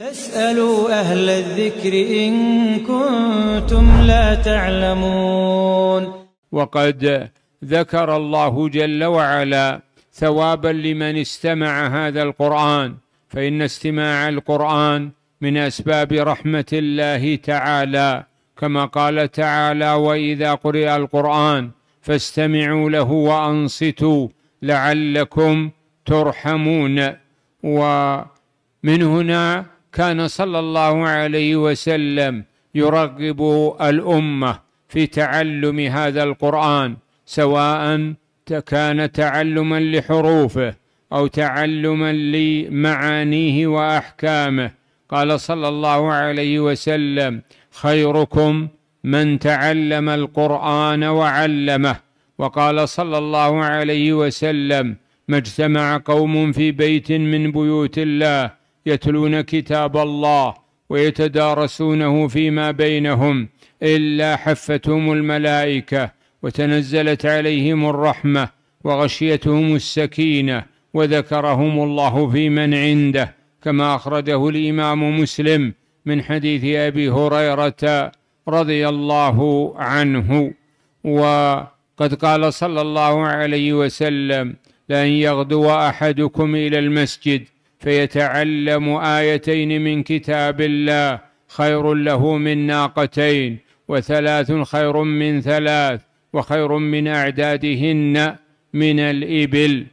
فاسألوا أهل الذكر إن كنتم لا تعلمون وقد ذكر الله جل وعلا ثوابا لمن استمع هذا القرآن فإن استماع القرآن من أسباب رحمة الله تعالى كما قال تعالى وإذا قرئ القرآن فاستمعوا له وأنصتوا لعلكم ترحمون ومن هنا كان صلى الله عليه وسلم يرغب الأمة في تعلم هذا القرآن سواء كان تعلما لحروفه أو تعلما لمعانيه وأحكامه قال صلى الله عليه وسلم خيركم من تعلم القرآن وعلمه وقال صلى الله عليه وسلم ما اجتمع قوم في بيت من بيوت الله يتلون كتاب الله ويتدارسونه فيما بينهم إلا حفتهم الملائكة وتنزلت عليهم الرحمة وغشيتهم السكينة وذكرهم الله في من عنده كما أخرجه الإمام مسلم من حديث أبي هريرة رضي الله عنه وقد قال صلى الله عليه وسلم لأن يغدو أحدكم إلى المسجد فيتعلم ايتين من كتاب الله خير له من ناقتين وثلاث خير من ثلاث وخير من اعدادهن من الابل